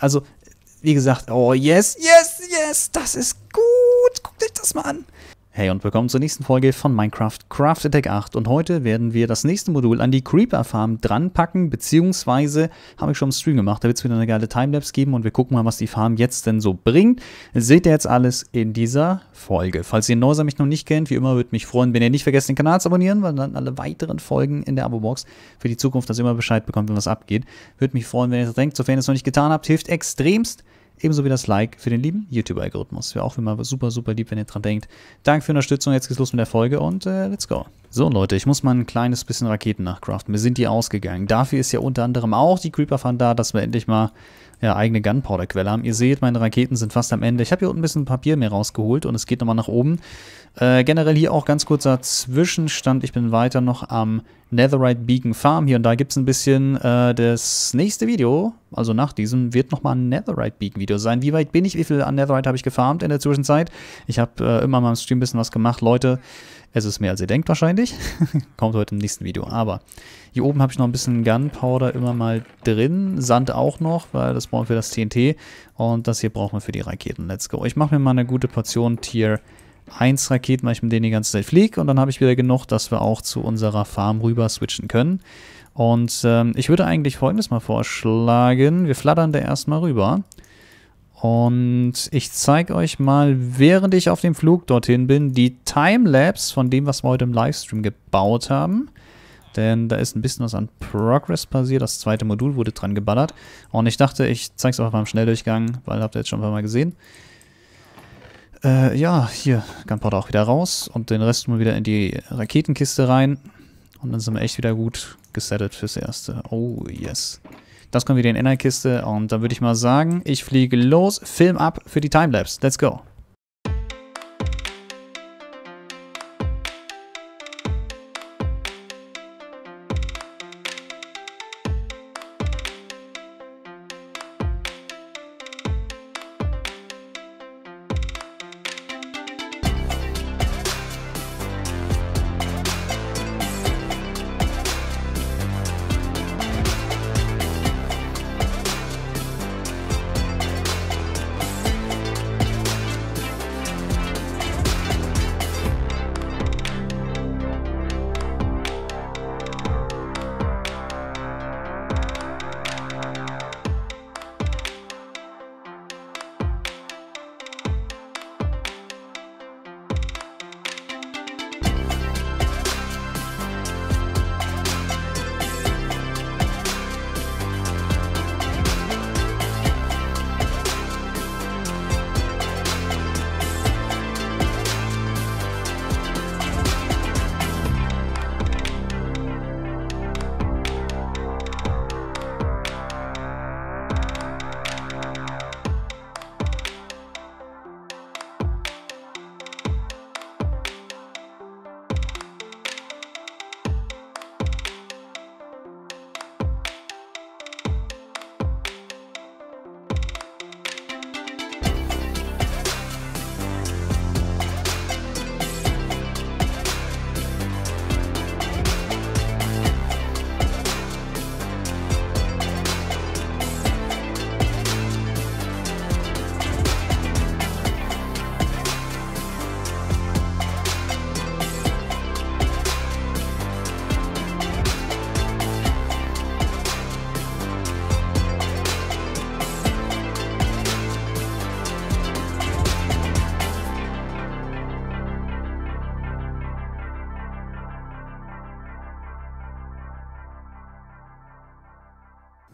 Also, wie gesagt, oh yes, yes, yes, das ist gut. Guckt euch das mal an. Hey und willkommen zur nächsten Folge von Minecraft Craft Attack 8 und heute werden wir das nächste Modul an die Creeper Farm dranpacken, beziehungsweise habe ich schon im Stream gemacht, da wird es wieder eine geile Timelapse geben und wir gucken mal, was die Farm jetzt denn so bringt. Seht ihr jetzt alles in dieser Folge. Falls ihr Neuser mich noch nicht kennt, wie immer würde mich freuen, wenn ihr nicht vergesst, den Kanal zu abonnieren, weil dann alle weiteren Folgen in der Abo-Box für die Zukunft, dass ihr immer Bescheid bekommt, wenn was abgeht. Würde mich freuen, wenn ihr das denkt, sofern ihr es noch nicht getan habt, hilft extremst. Ebenso wie das Like für den lieben YouTube-Algorithmus. Wäre auch immer super, super lieb, wenn ihr dran denkt. Danke für die Unterstützung. Jetzt geht's los mit der Folge und äh, let's go. So Leute, ich muss mal ein kleines bisschen Raketen nachcraften. Wir sind die ausgegangen. Dafür ist ja unter anderem auch die creeper fan da, dass wir endlich mal ja, eigene Gunpowder-Quelle haben. Ihr seht, meine Raketen sind fast am Ende. Ich habe hier unten ein bisschen Papier mehr rausgeholt und es geht nochmal nach oben. Äh, generell hier auch ganz kurzer Zwischenstand. Ich bin weiter noch am Netherite Beacon Farm hier und da gibt es ein bisschen äh, das nächste Video, also nach diesem, wird nochmal ein Netherite Beacon Video sein. Wie weit bin ich, wie viel an Netherite habe ich gefarmt in der Zwischenzeit? Ich habe äh, immer mal im Stream ein bisschen was gemacht. Leute, es ist mehr als ihr denkt wahrscheinlich. Kommt heute im nächsten Video. Aber hier oben habe ich noch ein bisschen Gunpowder immer mal drin. Sand auch noch, weil das brauchen wir für das TNT. Und das hier brauchen wir für die Raketen. Let's go. Ich mache mir mal eine gute Portion Tier 1 Raketen, weil ich mit denen die ganze Zeit fliege. Und dann habe ich wieder genug, dass wir auch zu unserer Farm rüber switchen können. Und ähm, ich würde eigentlich folgendes mal vorschlagen. Wir flattern da erstmal rüber. Und ich zeige euch mal, während ich auf dem Flug dorthin bin, die Timelapse von dem, was wir heute im Livestream gebaut haben. Denn da ist ein bisschen was an Progress passiert. Das zweite Modul wurde dran geballert. Und ich dachte, ich zeige es auch beim Schnelldurchgang, weil habt ihr jetzt schon ein paar Mal gesehen. Äh, ja, hier, Gunpowder auch wieder raus und den Rest mal wieder in die Raketenkiste rein. Und dann sind wir echt wieder gut gesettet fürs Erste. Oh, yes. Das kommt wieder in die Innerkiste und dann würde ich mal sagen, ich fliege los, Film ab für die Timelapse. Let's go.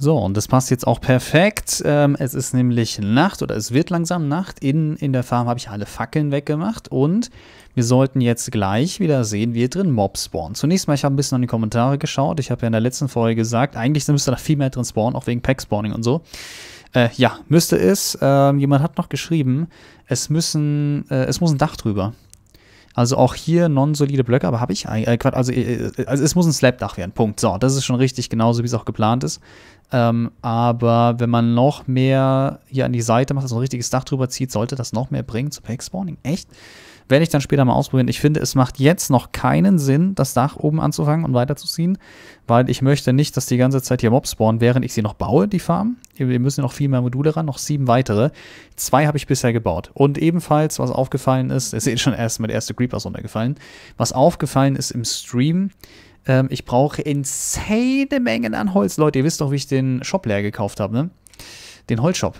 So, und das passt jetzt auch perfekt. Ähm, es ist nämlich Nacht oder es wird langsam Nacht. In, in der Farm habe ich alle Fackeln weggemacht und wir sollten jetzt gleich wieder sehen, wie hier drin Mobs spawnen. Zunächst mal, ich habe ein bisschen an die Kommentare geschaut. Ich habe ja in der letzten Folge gesagt, eigentlich müsste da viel mehr drin spawnen, auch wegen Pack-Spawning und so. Äh, ja, müsste es. Ähm, jemand hat noch geschrieben, es müssen, äh, es muss ein Dach drüber. Also auch hier non-solide Blöcke, aber habe ich eigentlich, äh, also, äh, äh, also es muss ein Slapdach werden, Punkt. So, das ist schon richtig, genauso wie es auch geplant ist. Ähm, aber wenn man noch mehr hier an die Seite macht, also ein richtiges Dach drüber zieht, sollte das noch mehr bringen zu Pack-Spawning. Echt? Werde ich dann später mal ausprobieren. Ich finde, es macht jetzt noch keinen Sinn, das Dach oben anzufangen und weiterzuziehen, weil ich möchte nicht, dass die ganze Zeit hier Mobs spawnen, während ich sie noch baue, die Farm. Wir müssen noch viel mehr Module ran, noch sieben weitere. Zwei habe ich bisher gebaut. Und ebenfalls, was aufgefallen ist, ihr seht schon erst mit erste Creepers runtergefallen, was aufgefallen ist im Stream, ähm, ich brauche insane Mengen an Holz. Leute, ihr wisst doch, wie ich den Shop leer gekauft habe, ne? Den Holzshop.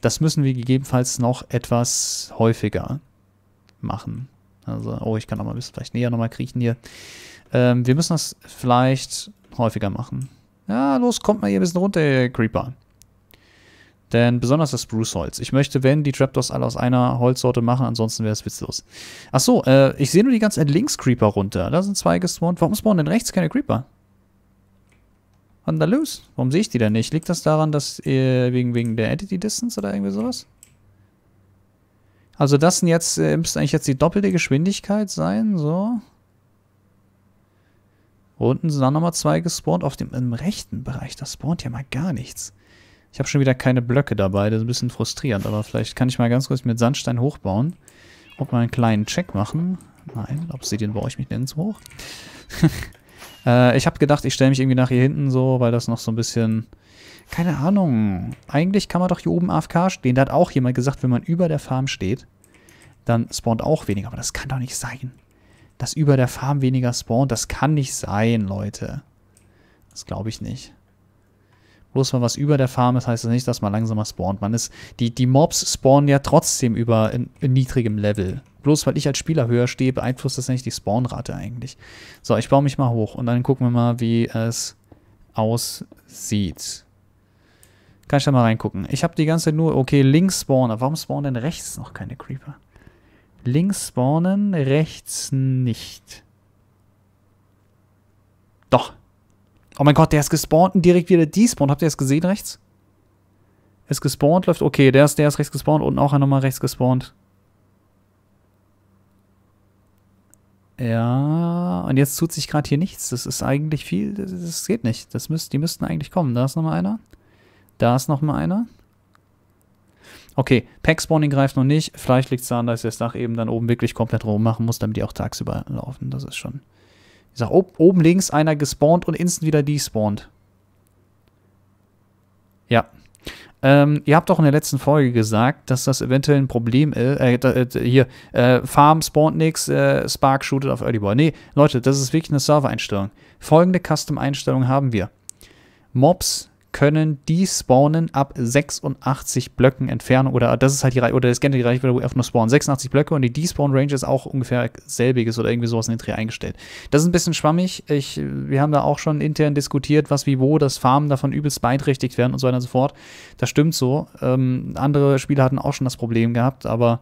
Das müssen wir gegebenenfalls noch etwas häufiger machen. Also, oh, ich kann noch mal ein bisschen vielleicht näher nochmal kriechen hier. Ähm, wir müssen das vielleicht häufiger machen. Ja, los, kommt mal hier ein bisschen runter, Creeper. Denn besonders das Spruce-Holz. Ich möchte, wenn, die Trapdoors alle aus einer Holzsorte machen, ansonsten wäre es witzlos. Achso, äh, ich sehe nur die ganze links Creeper runter. Da sind zwei gespawnt. Warum spawnen denn rechts keine Creeper? Was da los? Warum sehe ich die denn nicht? Liegt das daran, dass äh, wegen, wegen der Entity Distance oder irgendwie sowas? Also das sind jetzt, äh, müsste eigentlich jetzt die doppelte Geschwindigkeit sein, so. Unten sind dann nochmal zwei gespawnt. Auf dem im rechten Bereich, da spawnt ja mal gar nichts. Ich habe schon wieder keine Blöcke dabei, das ist ein bisschen frustrierend, aber vielleicht kann ich mal ganz kurz mit Sandstein hochbauen und mal einen kleinen Check machen. Nein, Obsidian baue ich mich nirgends hoch. äh, ich habe gedacht, ich stelle mich irgendwie nach hier hinten so, weil das noch so ein bisschen keine Ahnung. Eigentlich kann man doch hier oben AFK stehen. Da hat auch jemand gesagt, wenn man über der Farm steht, dann spawnt auch weniger. Aber das kann doch nicht sein. Dass über der Farm weniger spawnt, das kann nicht sein, Leute. Das glaube ich nicht. Bloß weil was über der Farm ist, heißt das nicht, dass man langsamer spawnt. Man ist, die, die Mobs spawnen ja trotzdem über in, in niedrigem Level. Bloß weil ich als Spieler höher stehe, beeinflusst das nicht die Spawnrate eigentlich. So, ich baue mich mal hoch und dann gucken wir mal, wie es aussieht. Kann ich da mal reingucken. Ich habe die ganze Zeit nur, okay, links spawnen. Warum spawnen denn rechts noch keine Creeper? Links spawnen, rechts nicht. Doch. Oh mein Gott, der ist gespawnt und direkt wieder despawnt. Habt ihr das gesehen rechts? Ist gespawnt, läuft. Okay, der ist, der ist rechts gespawnt. Unten auch nochmal rechts gespawnt. Ja, und jetzt tut sich gerade hier nichts. Das ist eigentlich viel, das, das geht nicht. Das müsst, die müssten eigentlich kommen. Da ist nochmal einer. Da ist nochmal einer. Okay, Pack-Spawning greift noch nicht. Vielleicht liegt es daran, dass ich das Dach eben dann oben wirklich komplett rum machen muss, damit die auch tagsüber laufen. Das ist schon... Ich sag, ob, oben links einer gespawnt und instant wieder despawnt. Ja. Ähm, ihr habt doch in der letzten Folge gesagt, dass das eventuell ein Problem ist. Äh, äh, hier, äh, Farm spawnt nix, äh, Spark shootet auf Early Boy. Nee, Leute, das ist wirklich eine Server-Einstellung. Folgende Custom-Einstellung haben wir. Mobs können die spawnen ab 86 Blöcken entfernen oder das ist halt die Reihe oder das kennt die Reihe, wo einfach nur spawnen 86 Blöcke und die Despawn Range ist auch ungefähr selbiges oder irgendwie sowas in den Dreh eingestellt. Das ist ein bisschen schwammig. Ich, wir haben da auch schon intern diskutiert, was wie wo das Farmen davon übelst beeinträchtigt werden und so weiter und so fort. Das stimmt so. Ähm, andere Spieler hatten auch schon das Problem gehabt, aber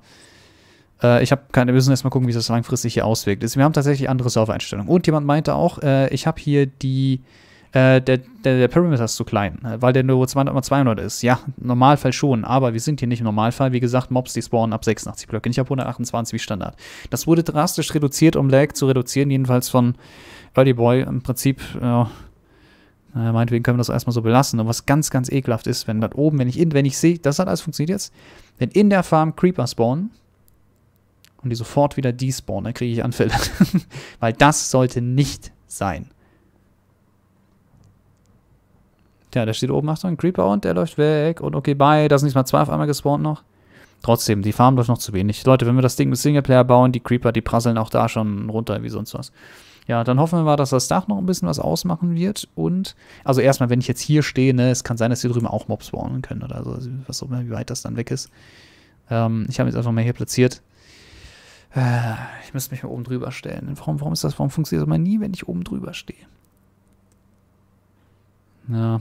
äh, ich habe keine, wir müssen erstmal gucken, wie das langfristig hier auswirkt. Wir haben tatsächlich andere Servereinstellungen. Und jemand meinte auch, äh, ich habe hier die äh, der, der, der, Perimeter ist zu klein, äh, weil der nur 200 x 200 ist. Ja, im Normalfall schon, aber wir sind hier nicht im Normalfall. Wie gesagt, Mobs, die spawnen ab 86 Blöcke, nicht ab 128 wie Standard. Das wurde drastisch reduziert, um Lag zu reduzieren, jedenfalls von Early Boy. Im Prinzip, Ja, äh, meinetwegen können wir das erstmal so belassen. Und was ganz, ganz ekelhaft ist, wenn da oben, wenn ich, in, wenn ich sehe, das hat alles funktioniert jetzt, wenn in der Farm Creeper spawnen, und die sofort wieder despawnen, dann kriege ich Anfälle. weil das sollte nicht sein. Tja, der steht oben, Achtung, Creeper und der läuft weg. Und okay, bye, da sind nicht mal zwei auf einmal gespawnt noch. Trotzdem, die Farm läuft noch zu wenig. Leute, wenn wir das Ding mit Singleplayer bauen, die Creeper, die prasseln auch da schon runter wie sonst was. Ja, dann hoffen wir mal, dass das Dach noch ein bisschen was ausmachen wird. Und, also erstmal, wenn ich jetzt hier stehe, ne, es kann sein, dass hier drüben auch Mobs spawnen können oder so. Also was auch immer, wie weit das dann weg ist. Ähm, ich habe jetzt einfach mal hier platziert. Äh, ich müsste mich mal oben drüber stellen. Warum, warum ist das, warum funktioniert das immer nie, wenn ich oben drüber stehe? Ja.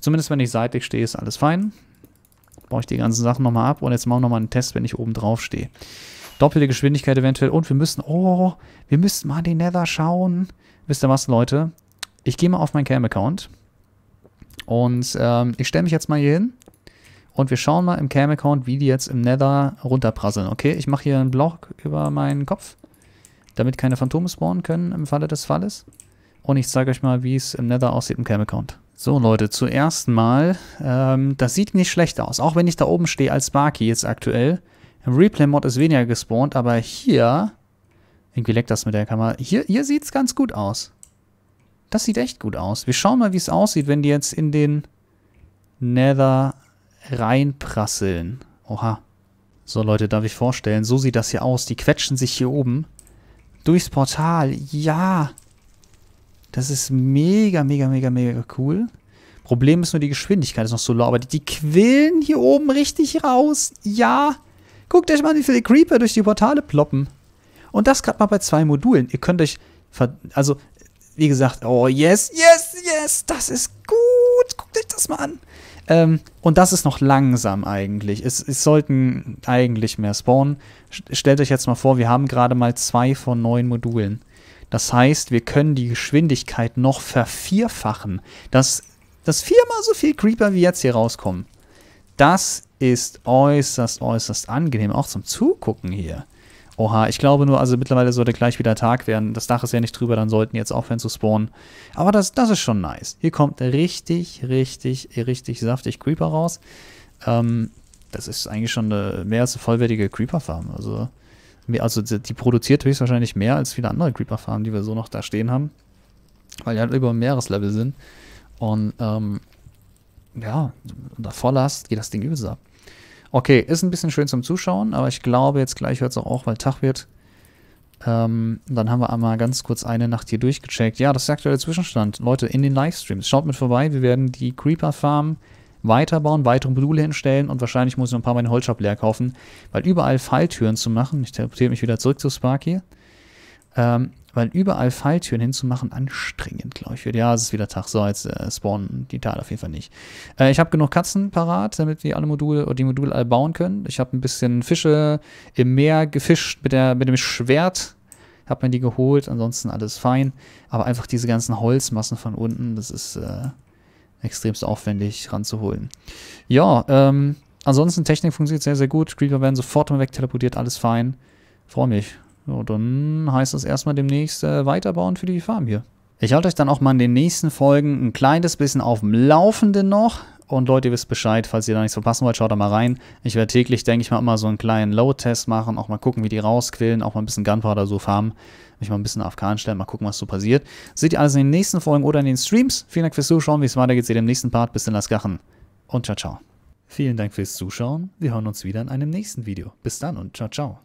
Zumindest wenn ich seitlich stehe, ist alles fein. Baue ich die ganzen Sachen nochmal ab und jetzt machen wir nochmal einen Test, wenn ich oben drauf stehe. Doppelte Geschwindigkeit eventuell und wir müssen, oh, wir müssen mal den Nether schauen. Wisst ihr was, Leute? Ich gehe mal auf meinen Cam-Account und ähm, ich stelle mich jetzt mal hier hin und wir schauen mal im Cam-Account, wie die jetzt im Nether runterprasseln. Okay, ich mache hier einen Block über meinen Kopf, damit keine Phantome spawnen können im Falle des Falles und ich zeige euch mal, wie es im Nether aussieht im Cam-Account. So Leute, zuerst mal, ähm, das sieht nicht schlecht aus, auch wenn ich da oben stehe als Sparky jetzt aktuell. Im Replay-Mod ist weniger gespawnt, aber hier, irgendwie leckt das mit der Kamera, hier, hier sieht es ganz gut aus. Das sieht echt gut aus. Wir schauen mal, wie es aussieht, wenn die jetzt in den Nether reinprasseln. Oha. So Leute, darf ich vorstellen, so sieht das hier aus. Die quetschen sich hier oben durchs Portal. Ja, das ist mega, mega, mega, mega cool. Problem ist nur, die Geschwindigkeit ist noch so low, aber die, die quillen hier oben richtig raus. Ja. Guckt euch mal an, wie viele Creeper durch die Portale ploppen. Und das gerade mal bei zwei Modulen. Ihr könnt euch, also, wie gesagt, oh yes, yes, yes, das ist gut. Guckt euch das mal an. Ähm, und das ist noch langsam eigentlich. Es, es sollten eigentlich mehr spawnen. Stellt euch jetzt mal vor, wir haben gerade mal zwei von neun Modulen. Das heißt, wir können die Geschwindigkeit noch vervierfachen. Dass, das viermal so viel Creeper wie jetzt hier rauskommen. Das ist äußerst, äußerst angenehm, auch zum Zugucken hier. Oha, ich glaube nur, also mittlerweile sollte gleich wieder Tag werden. Das Dach ist ja nicht drüber, dann sollten jetzt aufhören zu spawnen. Aber das, das ist schon nice. Hier kommt richtig, richtig, richtig saftig Creeper raus. Ähm, das ist eigentlich schon eine mehr als eine vollwertige Creeper-Farm. Also also die produziert höchstwahrscheinlich mehr als viele andere Creeper-Farmen, die wir so noch da stehen haben, weil die halt über Meereslevel sind. Und ähm, ja, unter Volllast geht das Ding übelst ab. Okay, ist ein bisschen schön zum Zuschauen, aber ich glaube, jetzt gleich hört es auch auf, weil Tag wird. Ähm, dann haben wir einmal ganz kurz eine Nacht hier durchgecheckt. Ja, das ist der aktuelle Zwischenstand. Leute, in den Livestreams. Schaut mit vorbei. Wir werden die Creeper Farm weiterbauen, weitere Module hinstellen und wahrscheinlich muss ich noch ein paar meinen den Holzshop leer kaufen, weil überall Falltüren zu machen, ich teleportiere mich wieder zurück zu Spark hier, ähm, weil überall Falltüren hinzumachen anstrengend, glaube ich. Wird. Ja, es ist wieder Tag. So, jetzt äh, spawnen die Teile auf jeden Fall nicht. Äh, ich habe genug Katzen parat, damit wir alle Module oder die Module alle bauen können. Ich habe ein bisschen Fische im Meer gefischt mit, der, mit dem Schwert. Habe mir die geholt, ansonsten alles fein. Aber einfach diese ganzen Holzmassen von unten, das ist äh, extremst aufwendig ranzuholen. Ja, ähm, ansonsten Technik funktioniert sehr, sehr gut. Creeper werden sofort mal wegteleportiert, alles fein. Freue mich. So, dann heißt das erstmal demnächst äh, weiterbauen für die Farm hier. Ich halte euch dann auch mal in den nächsten Folgen ein kleines bisschen auf dem Laufenden noch, und Leute, ihr wisst Bescheid, falls ihr da nichts verpassen wollt, schaut da mal rein. Ich werde täglich, denke ich mal, immer so einen kleinen Load-Test machen, auch mal gucken, wie die rausquillen, auch mal ein bisschen Gunpowder so farmen, mich mal ein bisschen AFK anstellen, mal gucken, was so passiert. Seht ihr alles in den nächsten Folgen oder in den Streams. Vielen Dank fürs Zuschauen, wie es weitergeht, seht ihr im nächsten Part. Bis dann, lasst Gachen und ciao, ciao. Vielen Dank fürs Zuschauen. Wir hören uns wieder in einem nächsten Video. Bis dann und ciao, ciao.